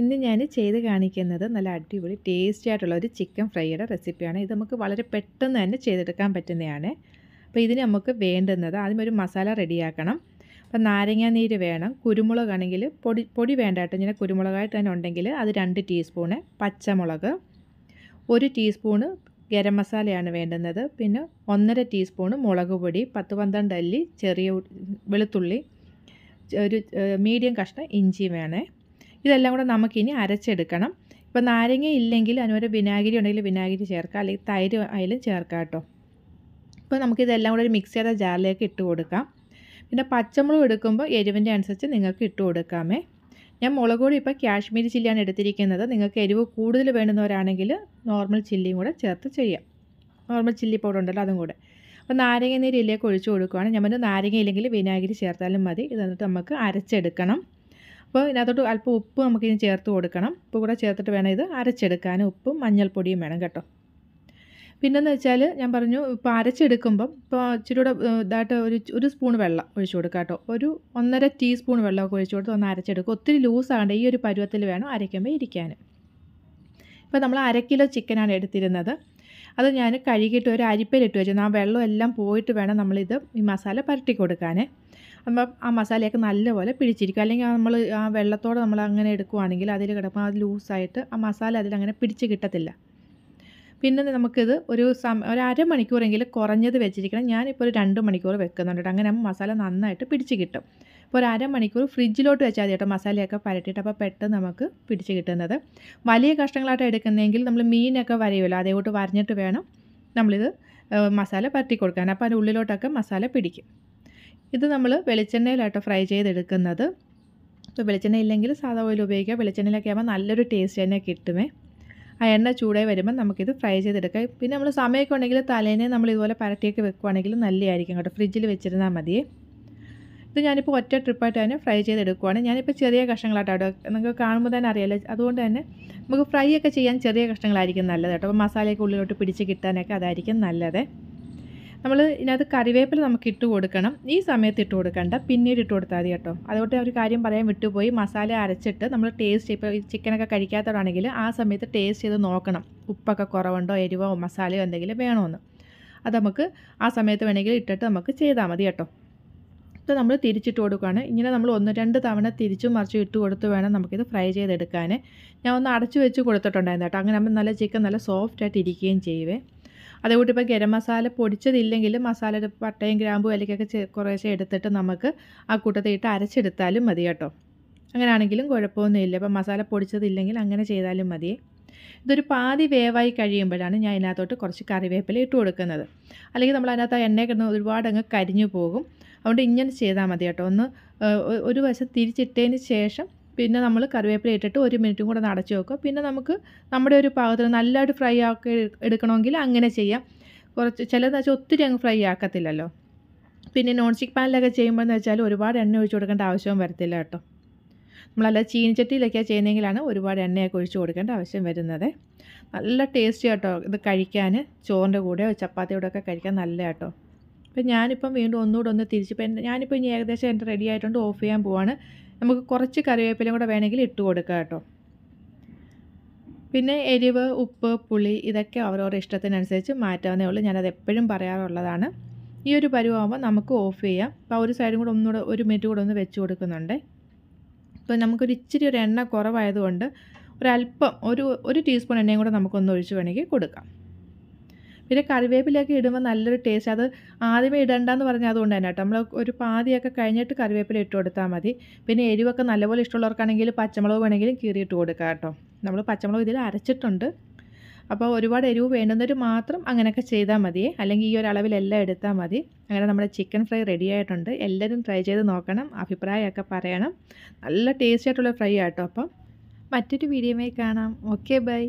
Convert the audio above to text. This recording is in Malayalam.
ഇന്ന് ഞാൻ ചെയ്ത് കാണിക്കുന്നത് നല്ല അടിപൊളി ടേസ്റ്റി ആയിട്ടുള്ള ഒരു ചിക്കൻ ഫ്രൈയുടെ റെസിപ്പിയാണ് ഇത് നമുക്ക് വളരെ പെട്ടെന്ന് തന്നെ ചെയ്തെടുക്കാൻ പറ്റുന്നതാണ് അപ്പോൾ ഇതിന് നമുക്ക് വേണ്ടുന്നത് ആദ്യം ഒരു മസാല റെഡിയാക്കണം അപ്പം നാരങ്ങ നീര് വേണം കുരുമുളക് ആണെങ്കിൽ പൊടി പൊടി വേണ്ട കേട്ടോ ഇങ്ങനെ കുരുമുളകായിട്ട് തന്നെ ഉണ്ടെങ്കിൽ അത് രണ്ട് ടീസ്പൂണ് പച്ചമുളക് ഒരു ടീസ്പൂണ് ഗരം മസാലയാണ് വേണ്ടുന്നത് പിന്നെ ഒന്നര ടീസ്പൂണ് മുളക് പൊടി പത്ത് പന്ത്രണ്ട് അല്ലി ചെറിയ വെളുത്തുള്ളി ഒരു മീഡിയം കഷ്ണം ഇഞ്ചി വേണേ ഇതെല്ലാം കൂടെ നമുക്കിനി അരച്ചെടുക്കണം ഇപ്പോൾ നാരങ്ങ ഇല്ലെങ്കിൽ അതിനൊരു വിനാഗിരി ഉണ്ടെങ്കിൽ വിനാഗിരി ചേർക്കാം അല്ലെങ്കിൽ തൈര് ആയാലും ചേർക്കാം കേട്ടോ ഇപ്പോൾ നമുക്കിതെല്ലാം കൂടെ ഒരു മിക്സ് ചെയ്ത ജാറിലേക്ക് ഇട്ട് കൊടുക്കാം പിന്നെ പച്ചമുളക് എടുക്കുമ്പോൾ എരിവിൻ്റെ അനുസരിച്ച് നിങ്ങൾക്ക് ഇട്ട് കൊടുക്കാമേ ഞാൻ മുളക് കൂടി ഇപ്പോൾ കാശ്മീരി ചില്ലിയാണ് എടുത്തിരിക്കുന്നത് നിങ്ങൾക്ക് എരിവ് കൂടുതൽ വേണ്ടുന്നവരാണെങ്കിൽ നോർമൽ ചില്ലിയും കൂടെ ചേർത്ത് ചെയ്യാം നോർമൽ ചില്ലി പൗഡർ ഉണ്ടല്ലോ അതും കൂടെ അപ്പോൾ നാരങ്ങ നീരിലേക്ക് ഒഴിച്ചു കൊടുക്കുകയാണ് ഞാൻ നാരങ്ങ ഇല്ലെങ്കിൽ വിനാഗിരി ചേർത്താലും മതി ഇത് നമുക്ക് അരച്ചെടുക്കണം അപ്പോൾ ഇതിനകത്തോട്ട് അല്പം ഉപ്പ് നമുക്കിനി ചേർത്ത് കൊടുക്കണം ഉപ്പ് കൂടെ ചേർത്തിട്ട് വേണം ഇത് അരച്ചെടുക്കാൻ ഉപ്പും മഞ്ഞൾപ്പൊടിയും വേണം കേട്ടോ പിന്നെന്ന് വെച്ചാൽ ഞാൻ പറഞ്ഞു ഇപ്പോൾ അരച്ചെടുക്കുമ്പം ഇപ്പോൾ ഇച്ചിരി കൂടെ ഇതായിട്ട് ഒരു ഒരു സ്പൂൺ വെള്ളം ഒഴിച്ചു കൊടുക്കുക കേട്ടോ ഒരു ഒന്നര ടീസ്പൂൺ വെള്ളമൊക്കെ ഒഴിച്ചു കൊടുത്ത് ഒന്ന് അരച്ചെടുക്കുക ഒത്തിരി ലൂസാകേണ്ട ഈ ഒരു പരുവത്തിൽ വേണം അരയ്ക്കുമ്പോൾ ഇരിക്കാൻ ഇപ്പോൾ നമ്മൾ അര കിലോ ചിക്കനാണ് എടുത്തിരുന്നത് അത് ഞാൻ കഴുകിയിട്ട് ഒരു അരിപ്പയിലിട്ട് വെച്ചു ആ വെള്ളം എല്ലാം പോയിട്ട് വേണം നമ്മളിത് ഈ മസാല പരട്ടി കൊടുക്കാൻ അപ്പം ആ മസാലയൊക്കെ നല്ലപോലെ പിടിച്ചിരിക്കും അല്ലെങ്കിൽ നമ്മൾ ആ വെള്ളത്തോടെ നമ്മൾ അങ്ങനെ എടുക്കുവാണെങ്കിൽ അതിൽ കിടക്കുമ്പോൾ അത് ലൂസായിട്ട് ആ മസാല അതിലങ്ങനെ പിടിച്ച് കിട്ടത്തില്ല പിന്നെ നമുക്കിത് ഒരു സമ ഒരു അരമണിക്കൂറെങ്കിലും കുറഞ്ഞത് വെച്ചിരിക്കണം ഞാനിപ്പോൾ ഒരു രണ്ട് മണിക്കൂർ വെക്കുന്നുണ്ട് അങ്ങനെ മസാല നന്നായിട്ട് പിടിച്ച് കിട്ടും അപ്പോൾ ഒരു അരമണിക്കൂർ ഫ്രിഡ്ജിലോട്ട് വെച്ചാൽ മതി കേട്ടോ മസാലയൊക്കെ പരട്ടിയിട്ട് അപ്പോൾ പെട്ടെന്ന് നമുക്ക് പിടിച്ച് കിട്ടുന്നത് വലിയ കഷ്ണങ്ങളായിട്ട് എടുക്കുന്നതെങ്കിൽ നമ്മൾ മീനൊക്കെ വരയുമല്ലോ അതേകൂട്ട് വരഞ്ഞിട്ട് വേണം നമ്മളിത് മസാല പരട്ടി കൊടുക്കാൻ അപ്പോൾ അതിൻ്റെ ഉള്ളിലോട്ടൊക്കെ മസാല പിടിക്കും ഇത് നമ്മൾ വെളിച്ചെണ്ണയിലാട്ടോ ഫ്രൈ ചെയ്തെടുക്കുന്നത് ഇപ്പോൾ വെളിച്ചെണ്ണ ഇല്ലെങ്കിൽ സാധാ ഓയിൽ ഉപയോഗിക്കുക വെളിച്ചെണ്ണയിലൊക്കെ ആകുമ്പോൾ നല്ലൊരു ടേസ്റ്റ് തന്നെ കിട്ടുമേ ആ എണ്ണ ചൂടായി വരുമ്പോൾ നമുക്കിത് ഫ്രൈ ചെയ്തെടുക്കാം പിന്നെ നമ്മൾ സമയമൊക്കെ ഉണ്ടെങ്കിൽ തലേനെ നമ്മൾ ഇതുപോലെ പരട്ടിയൊക്കെ വെക്കുവാണെങ്കിൽ നല്ലതായിരിക്കും കേട്ടോ ഫ്രിഡ്ജിൽ വെച്ചിരുന്നാൽ മതിയേ ഇത് ഞാനിപ്പോൾ ഒറ്റ ട്രിപ്പായിട്ട് തന്നെ ഫ്രൈ ചെയ്തെടുക്കുവാണ് ഞാനിപ്പോൾ ചെറിയ കഷ്ണങ്ങളായിട്ടാണ് നിങ്ങൾക്ക് കാണുമ്പോൾ തന്നെ അറിയാലോ അതുകൊണ്ട് തന്നെ നമുക്ക് ഫ്രൈ ഒക്കെ ചെയ്യാൻ ചെറിയ കഷ്ണങ്ങളായിരിക്കും നല്ലത് കേട്ടോ അപ്പോൾ മസാലയൊക്കെ ഉള്ളിലോട്ട് പിടിച്ച് കിട്ടാനൊക്കെ അതായിരിക്കും നല്ലത് നമ്മൾ ഇതിനകത്ത് കറിവേപ്പില നമുക്ക് ഇട്ട് കൊടുക്കണം ഈ സമയത്ത് ഇട്ട് കൊടുക്കണ്ട പിന്നീട് ഇട്ട് കൊടുത്താൽ മതി കേട്ടോ അതുകൊണ്ട് ഒരു കാര്യം പറയാൻ വിട്ടുപോയി മസാല അരച്ചിട്ട് നമ്മൾ ടേസ്റ്റ് ഇപ്പോൾ ചിക്കനൊക്കെ കഴിക്കാത്തവരാണെങ്കിൽ ആ സമയത്ത് ടേസ്റ്റ് ചെയ്ത് നോക്കണം ഉപ്പൊക്കെ കുറവുണ്ടോ എരിവോ മസാലയോ എന്തെങ്കിലും വേണമെന്ന് അത് നമുക്ക് ആ സമയത്ത് വേണമെങ്കിൽ ഇട്ടിട്ട് നമുക്ക് ചെയ്താൽ മതി കേട്ടോ ഇത് നമ്മൾ തിരിച്ചിട്ട് കൊടുക്കുകയാണ് ഇങ്ങനെ നമ്മൾ ഒന്ന് രണ്ട് തവണ തിരിച്ചും മറിച്ചും ഇട്ട് കൊടുത്ത് വേണം നമുക്കിത് ഫ്രൈ ചെയ്തെടുക്കാൻ ഞാൻ ഒന്ന് അടച്ചു വെച്ച് കൊടുത്തിട്ടുണ്ടായിരുന്നു കേട്ടോ അങ്ങനെ നമ്മൾ നല്ല ചിക്കൻ നല്ല സോഫ്റ്റ് ആയിട്ട് ഇരിക്കുകയും ചെയ്യുവേ അതുകൂട്ട് ഇപ്പോൾ ഗരം മസാല പൊടിച്ചതില്ലെങ്കിൽ മസാലയുടെ പട്ടയും ഗ്രാമ്പും ചെ കുറേശ്ശെ എടുത്തിട്ട് നമുക്ക് ആ കൂട്ടത്തിൽ ഇട്ട് അരച്ചെടുത്താലും മതി കേട്ടോ അങ്ങനെയാണെങ്കിലും കുഴപ്പമൊന്നുമില്ല അപ്പോൾ മസാല പൊടിച്ചതില്ലെങ്കിൽ അങ്ങനെ ചെയ്താലും മതി ഇതൊരു പാതി വേവായി കഴിയുമ്പോഴാണ് ഞാൻ ഇതിനകത്തോട്ട് കുറച്ച് കറിവേപ്പില ഇട്ട് കൊടുക്കുന്നത് അല്ലെങ്കിൽ നമ്മൾ അതിനകത്ത് ആ എണ്ണയൊക്കെ ഒരുപാട് അങ്ങ് കരിഞ്ഞു പോകും അതുകൊണ്ട് ഇങ്ങനെ ചെയ്താൽ മതി കേട്ടോ ഒന്ന് ഒരു വശം തിരിച്ചിട്ടതിന് ശേഷം പിന്നെ നമ്മൾ കറിവേപ്പില ഇട്ടിട്ട് ഒരു മിനിറ്റും കൂടെ അടച്ചു വെക്കുക പിന്നെ നമുക്ക് നമ്മുടെ ഒരു പാകത്തിന് നല്ലതായിട്ട് ഫ്രൈ ആക്കി എടുക്കണമെങ്കിൽ അങ്ങനെ ചെയ്യാം കുറച്ച് ചിലതെന്ന് വെച്ചാൽ ഒത്തിരി അങ്ങ് ഫ്രൈ ആക്കത്തില്ലല്ലോ പിന്നെ നോൺ സ്റ്റിക്ക് പാനിലൊക്കെ ചെയ്യുമ്പോൾ എന്ന് വെച്ചാൽ ഒരുപാട് എണ്ണ ഒഴിച്ചു കൊടുക്കേണ്ട ആവശ്യവും വരത്തില്ല കേട്ടോ നമ്മളല്ല ചീനിച്ചട്ടിയിലൊക്കെയാണ് ചെയ്യുന്നതെങ്കിലാണ് ഒരുപാട് എണ്ണയൊക്കെ ഒഴിച്ചു കൊടുക്കേണ്ട ആവശ്യം വരുന്നത് നല്ല ടേസ്റ്റി കേട്ടോ ഇത് കഴിക്കാൻ ചോറിൻ്റെ കൂടെയോ ചപ്പാത്തിയോടെയൊക്കെ കഴിക്കാൻ നല്ല കേട്ടോ അപ്പം ഞാനിപ്പം വീണ്ടും ഒന്നുകൂടെ ഒന്ന് തിരിച്ചിപ്പോൾ എൻ്റെ ഞാനിപ്പോൾ ഇനി ഏകദേശം എൻ്റെ റെഡി ആയിട്ടുണ്ട് ഓഫ് ചെയ്യാൻ പോവാണ് നമുക്ക് കുറച്ച് കറിവേപ്പിലും കൂടെ വേണമെങ്കിൽ ഇട്ട് കൊടുക്കുക കേട്ടോ പിന്നെ എരിവ് ഉപ്പ് പുളി ഇതൊക്കെ അവരവരുടെ ഇഷ്ടത്തിനനുസരിച്ച് മാറ്റാവുന്നേ ഉള്ളൂ ഞാനത് എപ്പോഴും പറയാറുള്ളതാണ് ഈ ഒരു പരുവാകുമ്പോൾ നമുക്ക് ഓഫ് ചെയ്യാം അപ്പോൾ ഒരു സൈഡും കൂടെ ഒന്നുകൂടെ ഒരു മിനിറ്റ് കൂടെ ഒന്ന് വെച്ച് കൊടുക്കുന്നുണ്ട് അപ്പോൾ നമുക്കൊരു ഇച്ചിരി ഒരു എണ്ണ കുറവായതുകൊണ്ട് ഒരല്പം ഒരു ഒരു ടീസ്പൂൺ എണ്ണയും കൂടെ നമുക്കൊന്ന് ഒഴിച്ച് വേണമെങ്കിൽ കൊടുക്കാം പിന്നെ കറിവേപ്പിലയൊക്കെ ഇടുമ്പോൾ നല്ലൊരു ടേസ്റ്റ് അത് ആദ്യമേ ഇടണ്ടെന്ന് പറഞ്ഞാൽ അതുകൊണ്ട് തന്നെ കേട്ടോ നമ്മൾ ഒരു പാതിയൊക്കെ കഴിഞ്ഞിട്ട് കറിവേപ്പില ഇട്ട് കൊടുത്താൽ മതി പിന്നെ എരിവൊക്കെ നല്ലപോലെ ഇഷ്ടമുള്ളവർക്കാണെങ്കിൽ പച്ചമുളക് വേണമെങ്കിലും കീറിയിട്ട് കൊടുക്കാം കേട്ടോ നമ്മൾ പച്ചമുളക് ഇതിൽ അരച്ചിട്ടുണ്ട് അപ്പോൾ ഒരുപാട് എരിവ് വേണ്ടുന്നവർ മാത്രം അങ്ങനെയൊക്കെ ചെയ്താൽ മതി അല്ലെങ്കിൽ ഈ ഒരു അളവിലെല്ലാം എടുത്താൽ മതി അങ്ങനെ നമ്മുടെ ചിക്കൻ ഫ്രൈ റെഡി ആയിട്ടുണ്ട് എല്ലാവരും ട്രൈ ചെയ്ത് നോക്കണം അഭിപ്രായമൊക്കെ പറയണം നല്ല ടേസ്റ്റി ആയിട്ടുള്ള ഫ്രൈ ആട്ടോ അപ്പം മറ്റൊരു വീഡിയോമായി കാണാം ഓക്കെ ബൈ